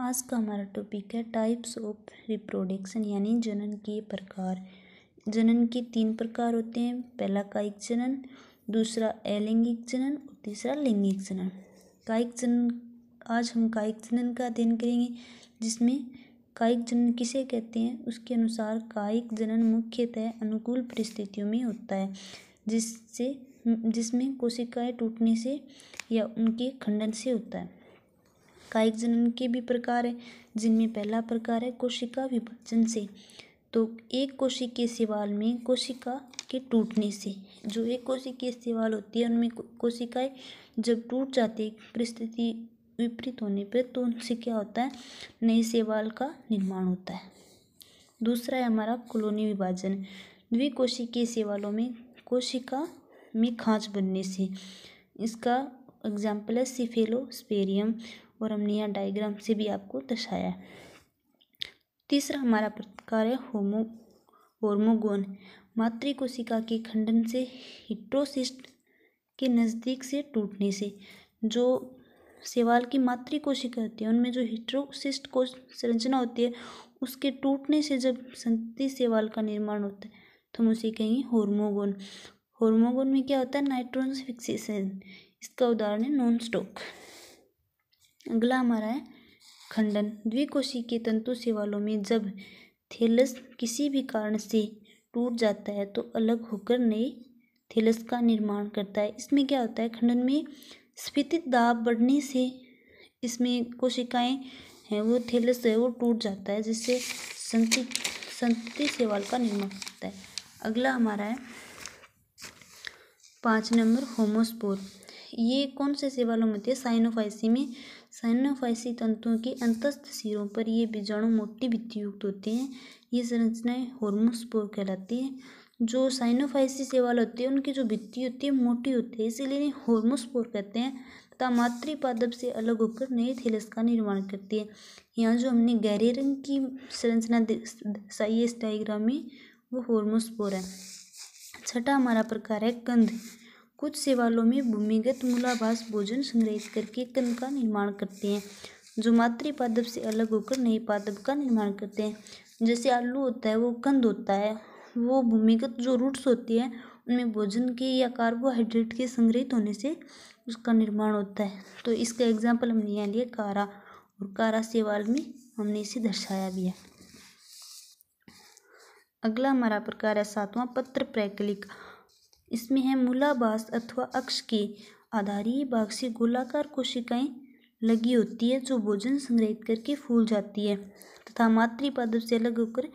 आज का हमारा टॉपिक है टाइप्स ऑफ रिप्रोडक्शन यानी जनन के प्रकार जनन के तीन प्रकार होते हैं पहला कायिक जनन दूसरा अलैंगिक जनन और तीसरा लैंगिक जनन कायिक जनन आज हम कायिक जनन का अध्ययन करेंगे जिसमें कायिक जनन किसे कहते हैं उसके अनुसार कायिक जनन मुख्यतः अनुकूल परिस्थितियों में होता है जिससे जिसमें कोशिकाएं टूटने से या उनके खंडन से होता है कायिक जनन के भी प्रकार है जिनमें पहला प्रकार है कोशिका विभाजन से तो एक के सिवाल में कोशिका के टूटने से जो एक कोशिकीय सिवाल होती है उनमें कोशिकाएं जब टूट जाती है परिस्थिति विपरीत होने पर तो उनसे क्या होता है नए सेवाल का निर्माण होता है दूसरा है हमारा कॉलोनी विभाजन द्विकोशिकीय सेवालों में कोशिका में खाँच बनने से इसका एग्जाम्पल है सिफेलोस्पेरियम और हमने यहाँ डायग्राम से भी आपको दर्शाया है तीसरा हमारा प्रकार है होमो होर्मोगोन मातृ कोशिका के खंडन से हिट्रोसिस्ट के नज़दीक से टूटने से जो सेवाल की मातृ कोशिका होती है उनमें जो हिट्रोसिस्ट को संरचना होती है उसके टूटने से जब संति सेवाल का निर्माण होता है तो हम उसे कहेंगे होर्मोगोन होर्मोगोन में क्या होता है नाइट्रोन फिक्सेशन इसका उदाहरण है नॉन स्टोक अगला हमारा है खंडन द्विकोशी के तंतु सेवालों में जब थेलस किसी भी कारण से टूट जाता है तो अलग होकर नए थेलस का निर्माण करता है इसमें क्या होता है खंडन में स्फीति दाब बढ़ने से इसमें कोशिकाएं हैं वो थेलस है वो टूट जाता है जिससे संति संति सेवाल का निर्माण होता है अगला हमारा है पाँच नंबर होमोस्पोर ये कौन से सेवालों में होते हैं साइनोफाइसी में साइनोफाइसी तंतुओं के अंतस्थ सिरों पर ये बीजाणु मोटी भित्ति युक्त होते हैं ये संरचनाएं हॉर्मोस्पोर कहलाती है जो साइनोफाइसी सेवाल होते हैं उनकी जो भित्ति होती है मोटी होती है इसीलिए इन्हें हॉर्मोस्पोर कहते हैं तथा मातृ पादप से अलग होकर नए थैलस का निर्माण करती है यहाँ जो हमने गहरे रंग की संरचना दर्शाई है इस डाइग्राम में वो हॉर्मोस्पोर है छठा हमारा प्रकार है कंध कुछ सेवालों में भूमिगत मूलाभास भोजन संग्रहित करके कन का निर्माण करते हैं जो मातृ पादप से अलग होकर नए पादप का निर्माण करते हैं जैसे आलू होता है वो कंद होता है वो भूमिगत जो रूट्स होती है उनमें भोजन के या कार्बोहाइड्रेट के संग्रहित होने से उसका निर्माण होता है तो इसका एग्जाम्पल हमने यहाँ लिया कारा और कारा सेवाल में हमने इसे दर्शाया भी है अगला हमारा प्रकार है सातवां पत्र प्रैकलिक इसमें है मूलाभास अथवा अक्ष के आधारी भाग से गोलाकार कोशिकाएं लगी होती है जो भोजन संग्रहित करके फूल जाती है तथा मातृपादप से अलग होकर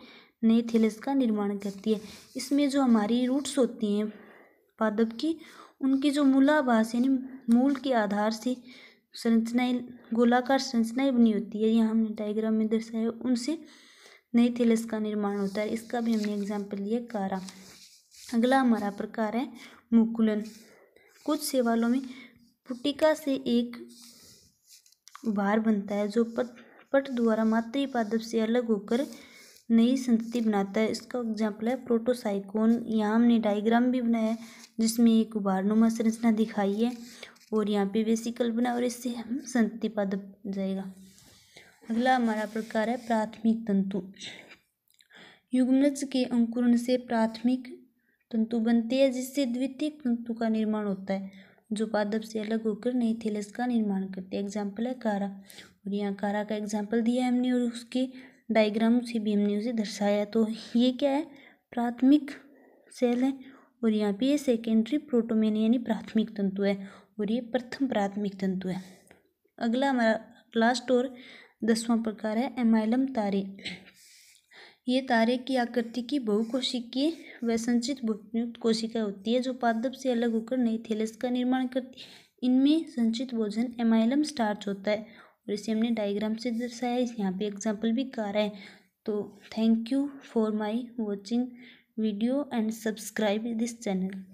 नए थेलस का निर्माण करती है इसमें जो हमारी रूट्स होती हैं पादप की उनकी जो मूलाभास यानी मूल के आधार से संरचनाएं गोलाकार संरचनाएं बनी होती है यहाँ हमने डायग्राम में दर्शाया उनसे नए थेलस का निर्माण होता है इसका भी हमने एग्जाम्पल लिया कारा अगला हमारा प्रकार है मुकुलन कुछ सेवालों में पुटिका से एक उभार बनता है जो पट पट द्वारा मातृ पादप से अलग होकर नई संतति बनाता है इसका एग्जाम्पल है प्रोटोसाइकोन यहाँ हमने डायग्राम भी बनाया है जिसमें एक नुमा संरचना दिखाई है और यहाँ पे वेसिकल बना और इससे हम संतति पादप जाएगा अगला हमारा प्रकार है प्राथमिक तंतु युग्मज के अंकुरण से प्राथमिक तंतु बनती है जिससे द्वितीय तंतु का निर्माण होता है जो पादप से अलग होकर नई थैलस का निर्माण करते हैं एग्जाम्पल है कारा और यहाँ कारा का एग्जाम्पल दिया है हमने और उसके डायग्राम से भी हमने उसे दर्शाया तो ये क्या है प्राथमिक सेल है और यहाँ पे ये सेकेंडरी प्रोटोमेन यानी प्राथमिक तंतु है और ये प्रथम प्राथमिक तंतु है अगला हमारा लास्ट और दसवां प्रकार है एमाइलम तारे ये तारे की आकृति की बहुकोशिकीय व संचित भुक्त कोशिका होती है जो पादप से अलग होकर नई थैलस का निर्माण करती है इनमें संचित भोजन एमाइलम स्टार्च होता है और इसे हमने डायग्राम से दर्शाया है यहाँ पे एग्जाम्पल भी कहा रहा है तो thank you for my watching video and subscribe this channel